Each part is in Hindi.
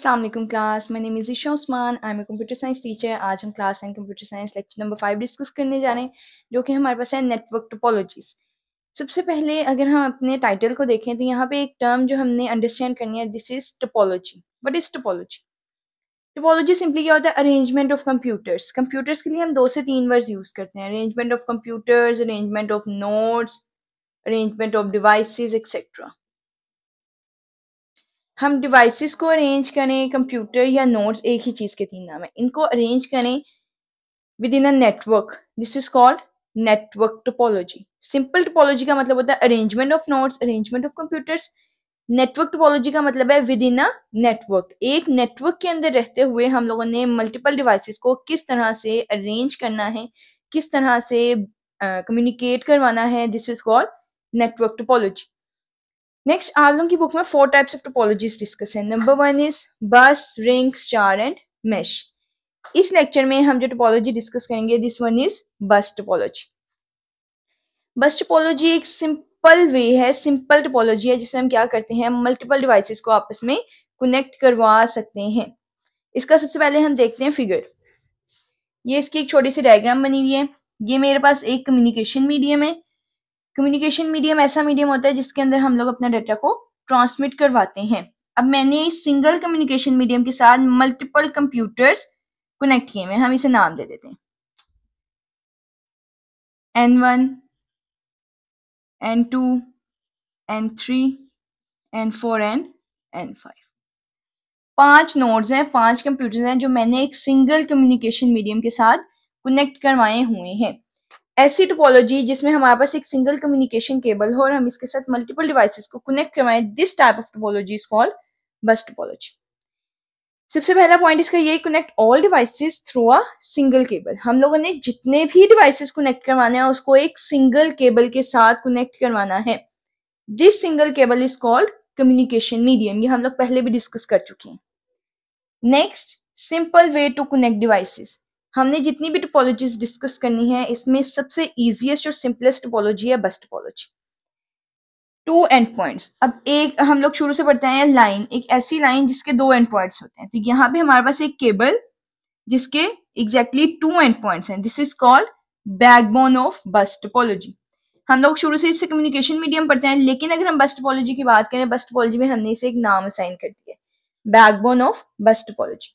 असलम क्लास मैं मिजिशा Usman I am a computer science teacher आज हम class and computer science lecture number five discuss करने जा रहे हैं जो कि हमारे पास है नेटवर्क टोपोलॉजीज सबसे पहले अगर हम अपने टाइटल को देखें तो यहाँ पे एक टर्म जो हमने अंडरस्टैंड करनी है this is topology what is topology topology simply क्या होता है अरेंजमेंट ऑफ कंप्यूटर्स कंप्यूटर्स के लिए हम दो से तीन वर्ड यूज़ करते हैं arrangement of computers arrangement of notes arrangement of device etcetera हम डिवाइसेस को अरेंज करें कंप्यूटर या नोट्स एक ही चीज़ के तीन नाम है इनको अरेंज करें within a network this is called network topology simple topology का मतलब होता है arrangement of notes arrangement of computers network topology का मतलब है विद इन अ नेटवर्क एक नेटवर्क के अंदर रहते हुए हम लोगों ने मल्टीपल डिवाइसेस को किस तरह से अरेंज करना है किस तरह से कम्युनिकेट uh, करवाना है this is called network topology next आप लोगों की बुक में four types of topologies discuss है number one is bus ring star and mesh इस लेक्चर में हम जो टोपोलॉजी डिस्कस करेंगे this one is bus topology bus topology एक सिंपल वे है सिंपल टोपोलॉजी है जिसमें हम क्या करते हैं मल्टीपल डिवाइसेस को आपस में कनेक्ट करवा सकते हैं इसका सबसे पहले हम देखते हैं फिगर ये इसकी एक छोटी सी डायग्राम बनी हुई है ये मेरे पास एक कम्युनिकेशन मीडियम है कम्युनिकेशन मीडियम ऐसा मीडियम होता है जिसके अंदर हम लोग अपना डाटा को ट्रांसमिट करवाते हैं अब मैंने सिंगल कम्युनिकेशन मीडियम के साथ मल्टीपल कंप्यूटर्स कनेक्ट किए हुए हम इसे नाम दे देते हैं N one N two N three N four N N five पांच नोड्स हैं पांच कंप्यूटर्स हैं जो मैंने एक सिंगल कम्युनिकेशन मीडियम के साथ कनेक्ट करवाए हुए हैं ऐसी टोपोलॉजी जिसमें हमारे पास एक सिंगल कम्युनिकेशन केबल हो और हम इसके साथ मल्टीपल डिवाइसेस को कनेक्ट करवाएं this type of topology is called bus topology सबसे पहला पॉइंट इसका ये connect all devices through a single cable हम लोगों ने जितने भी डिवाइसेस कनेक्ट करवाने हैं उसको एक सिंगल केबल के साथ कनेक्ट करवाना है this single cable is called communication medium ये हम लोग पहले भी डिस्कस कर चुके हैं next simple way to connect devices हमने जितनी भी टोपोलॉजीज डिस्कस करनी है इसमें सबसे ईजिएस्ट और सिंपलेस्ट टोपोलॉजी है बस टोपोलॉजी टू एंड पॉइंट्स अब एक हम लोग शुरू से पढ़ते हैं लाइन एक ऐसी लाइन जिसके दो एंड पॉइंट्स होते हैं तो यहाँ पे हमारे पास एक केबल जिसके एग्जैक्टली टू एंड पॉइंट्स हैं this is called backbone of bus topology हम लोग शुरू से इससे कम्युनिकेशन मीडियम पढ़ते हैं लेकिन अगर हम बस टोपोलॉजी की बात करें बस टोपोलॉजी में हमने इसे एक नाम असाइन कर दिया बैकबोन ऑफ बस टोपोलॉजी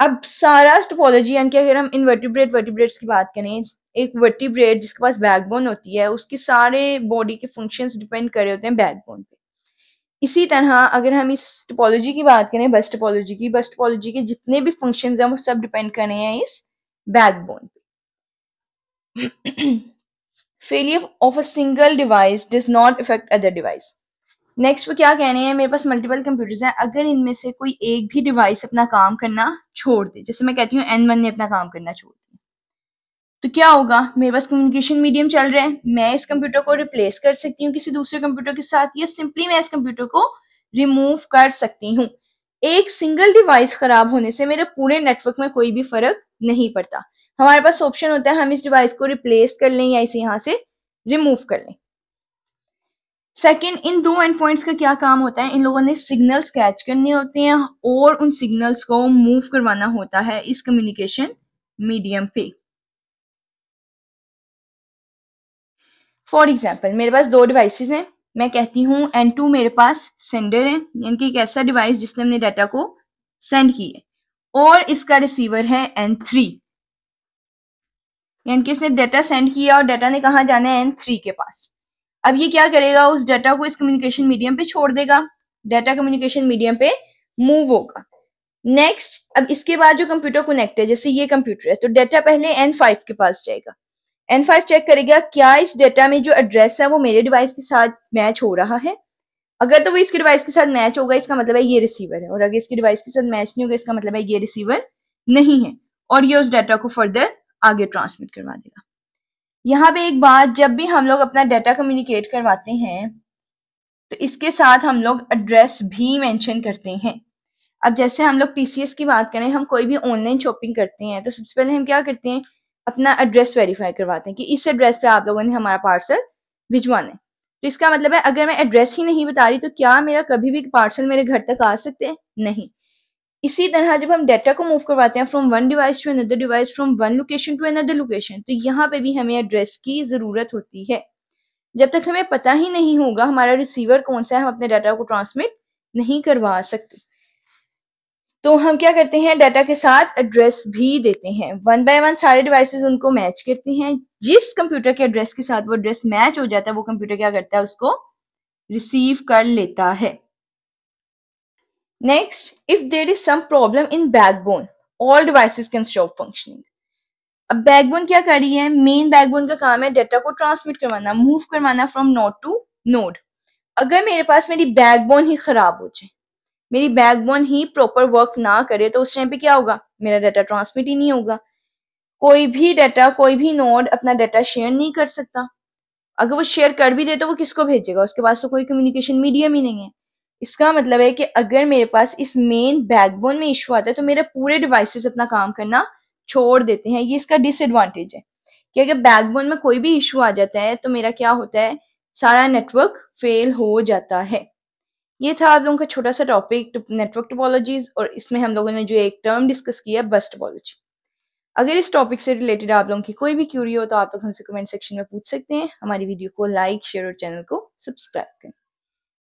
अब सारा स्टोपोलॉजी यानी कि अगर हम इनवर्टिब्रेट वर्टिब्रेट्स की बात करें एक वर्टिब्रेट जिसके पास बैकबोन होती है उसके सारे बॉडी के फंक्शंस डिपेंड कर रहे होते हैं बैकबोन पे इसी तरह अगर हम इस टोपोलॉजी की बात करें बस टोपोलॉजी की बस टोपोलॉजी के जितने भी फंक्शन हैं वो सब डिपेंड कर रहे हैं इस बैकबोन पे failure of a single device does not affect other device next वो क्या कह रहे हैं मेरे पास मल्टीपल कंप्यूटर्स हैं अगर इनमें से कोई एक भी डिवाइस अपना काम करना छोड़ दे जैसे मैं कहती हूँ एन वन ने अपना काम करना छोड़ दिया तो क्या होगा मेरे पास कम्युनिकेशन मीडियम चल रहे हैं मैं इस कंप्यूटर को रिप्लेस कर सकती हूँ किसी दूसरे कंप्यूटर के साथ या सिंपली मैं इस कंप्यूटर को रिमूव कर सकती हूँ एक सिंगल डिवाइस खराब होने से मेरे पूरे नेटवर्क में कोई भी फर्क नहीं पड़ता हमारे पास ऑप्शन होता है हम इस डिवाइस को रिप्लेस कर लें या इसे यहाँ से रिमूव कर लें सेकेंड इन दो एंड पॉइंट्स का क्या काम होता है इन लोगों ने सिग्नल्स कैच करने होते हैं और उन सिग्नल्स को मूव करवाना होता है इस कम्युनिकेशन मीडियम पे फॉर एग्जाम्पल मेरे पास दो डिवाइसेस हैं मैं कहती हूँ एन टू मेरे पास सेंडर है यानी कि एक ऐसा डिवाइस जिसने हमने डाटा को सेंड की है और इसका रिसीवर है एन थ्री यानी कि इसने डाटा सेंड किया और डाटा ने कहा जाना है एन थ्री के पास अब ये क्या करेगा उस डाटा को इस कम्युनिकेशन मीडियम पे छोड़ देगा डाटा कम्युनिकेशन मीडियम पे मूव होगा नेक्स्ट अब इसके बाद जो कंप्यूटर कनेक्ट है जैसे ये कंप्यूटर है तो डाटा पहले एन फाइव के पास जाएगा एन फाइव चेक करेगा क्या इस डाटा में जो एड्रेस है वो मेरे डिवाइस के साथ मैच हो रहा है अगर तो वो इसके डिवाइस के साथ मैच होगा इसका मतलब है ये रिसीवर है और अगर इसके डिवाइस के साथ मैच नहीं होगा इसका मतलब है ये रिसीवर नहीं है और ये उस डाटा को फर्दर आगे ट्रांसमिट करवा देगा यहाँ पे एक बात जब भी हम लोग अपना डाटा कम्युनिकेट करवाते हैं तो इसके साथ हम लोग एड्रेस भी मेंशन करते हैं अब जैसे हम लोग टीसीएस की बात करें हम कोई भी ऑनलाइन शॉपिंग करते हैं तो सबसे पहले हम क्या करते हैं अपना एड्रेस वेरीफाई करवाते हैं कि इस एड्रेस पे आप लोगों ने हमारा पार्सल भिजवाना है तो इसका मतलब है अगर मैं एड्रेस ही नहीं बता रही तो क्या मेरा कभी भी पार्सल मेरे घर तक आ सकते हैं नहीं इसी तरह जब हम डेटा को मूव करवाते हैं from one device to another device from one location to another location तो यहाँ पे भी हमें एड्रेस की ज़रूरत होती है जब तक हमें पता ही नहीं होगा हमारा रिसीवर कौन सा है हम अपने डाटा को ट्रांसमिट नहीं करवा सकते तो हम क्या करते हैं डाटा के साथ एड्रेस भी देते हैं वन बाय वन सारे डिवाइसेस उनको मैच करते हैं जिस कंप्यूटर के एड्रेस के साथ वो एड्रेस मैच हो जाता है वो कंप्यूटर क्या करता है उसको रिसीव कर लेता है Next, if there is some problem in backbone, all devices can stop functioning. अब बैकबोन क्या कर रही है मेन बैकबोन का काम है डेटा को ट्रांसमिट करवाना मूव करवाना फ्रॉम नोड टू नोड अगर मेरे पास मेरी बैकबोन ही खराब हो जाए मेरी बैकबोन ही प्रॉपर वर्क ना करे तो उस टाइम पे क्या होगा मेरा डाटा ट्रांसमिट ही नहीं होगा कोई भी डाटा कोई भी नोड अपना डाटा शेयर नहीं कर सकता अगर वो शेयर कर भी दे तो वो किसको भेजेगा उसके पास तो कोई कम्युनिकेशन मीडियम ही नहीं है इसका मतलब है कि अगर मेरे पास इस मेन बैकबोन में इशू आता है तो मेरे पूरे डिवाइसेस अपना काम करना छोड़ देते हैं ये इसका डिसएडवांटेज है कि अगर बैकबोन में कोई भी इशू आ जाता है तो मेरा क्या होता है सारा नेटवर्क फेल हो जाता है ये था आप लोगों का छोटा सा टॉपिक नेटवर्क टोपोलॉजीज और इसमें हम लोगों ने जो एक टर्म डिस्कस किया बस टोपोलॉजी अगर इस टॉपिक से रिलेटेड आप लोगों की कोई भी क्यूरी हो तो आप लोग हमसे कमेंट सेक्शन में पूछ सकते हैं हमारी वीडियो को लाइक शेयर और चैनल को सब्सक्राइब करें